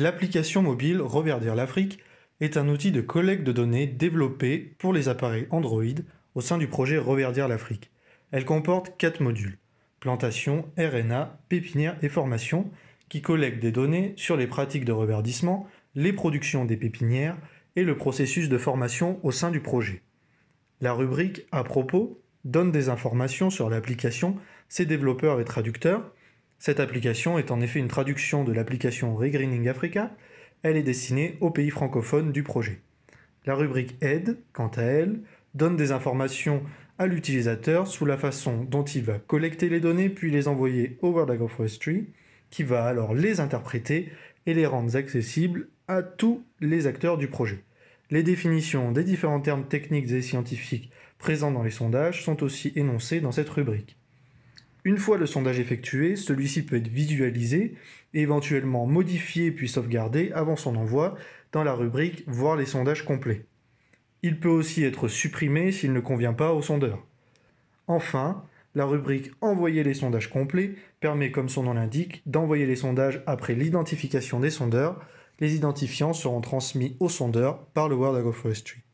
L'application mobile Reverdir l'Afrique est un outil de collecte de données développé pour les appareils Android au sein du projet Reverdir l'Afrique. Elle comporte quatre modules plantation, RNA, pépinière et formation qui collectent des données sur les pratiques de reverdissement, les productions des pépinières et le processus de formation au sein du projet. La rubrique À propos donne des informations sur l'application, ses développeurs et traducteurs, cette application est en effet une traduction de l'application Regreening Africa. Elle est destinée aux pays francophones du projet. La rubrique Aide, quant à elle, donne des informations à l'utilisateur sous la façon dont il va collecter les données puis les envoyer au World Agroforestry, qui va alors les interpréter et les rendre accessibles à tous les acteurs du projet. Les définitions des différents termes techniques et scientifiques présents dans les sondages sont aussi énoncées dans cette rubrique. Une fois le sondage effectué, celui-ci peut être visualisé et éventuellement modifié puis sauvegardé avant son envoi dans la rubrique Voir les sondages complets. Il peut aussi être supprimé s'il ne convient pas au sondeur. Enfin, la rubrique Envoyer les sondages complets permet, comme son nom l'indique, d'envoyer les sondages après l'identification des sondeurs. Les identifiants seront transmis au sondeur par le World Agroforestry.